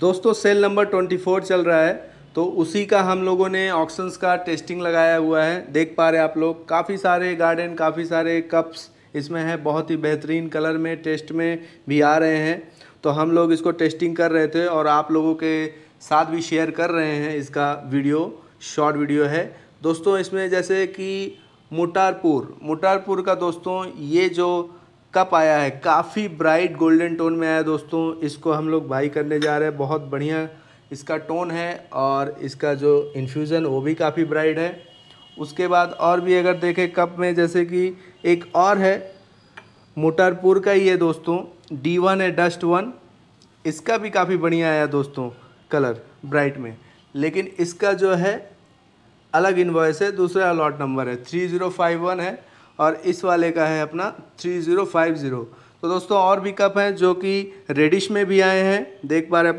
दोस्तों cell number twenty four चल रहा है तो उसी का हम लोगों ने ऑक्शंस का टेस्टिंग लगाया हुआ है देख पा रहे आप लोग काफ़ी सारे गार्डन काफ़ी सारे कप्स इसमें हैं बहुत ही बेहतरीन कलर में टेस्ट में भी आ रहे हैं तो हम लोग इसको टेस्टिंग कर रहे थे और आप लोगों के साथ भी शेयर कर रहे हैं इसका वीडियो शॉर्ट वीडियो है दोस्तों इसमें जैसे कि मोटारपुर मोटारपुर का दोस्तों ये जो कप आया है काफ़ी ब्राइट गोल्डन टोन में आया दोस्तों इसको हम लोग बाई करने जा रहे हैं बहुत बढ़िया इसका टोन है और इसका जो इन्फ्यूज़न वो भी काफ़ी ब्राइट है उसके बाद और भी अगर देखें कप में जैसे कि एक और है मोटरपुर का ही है दोस्तों डी वन है डस्ट वन इसका भी काफ़ी बढ़िया आया दोस्तों कलर ब्राइट में लेकिन इसका जो है अलग इन्वॉइस है दूसरा अलॉट नंबर है थ्री ज़ीरो फाइव वन है और इस वाले का है अपना थ्री ज़ीरो फाइव ज़ीरो तो दोस्तों और भी कप हैं जो कि रेडिश में भी आए हैं देख पा रहे हैं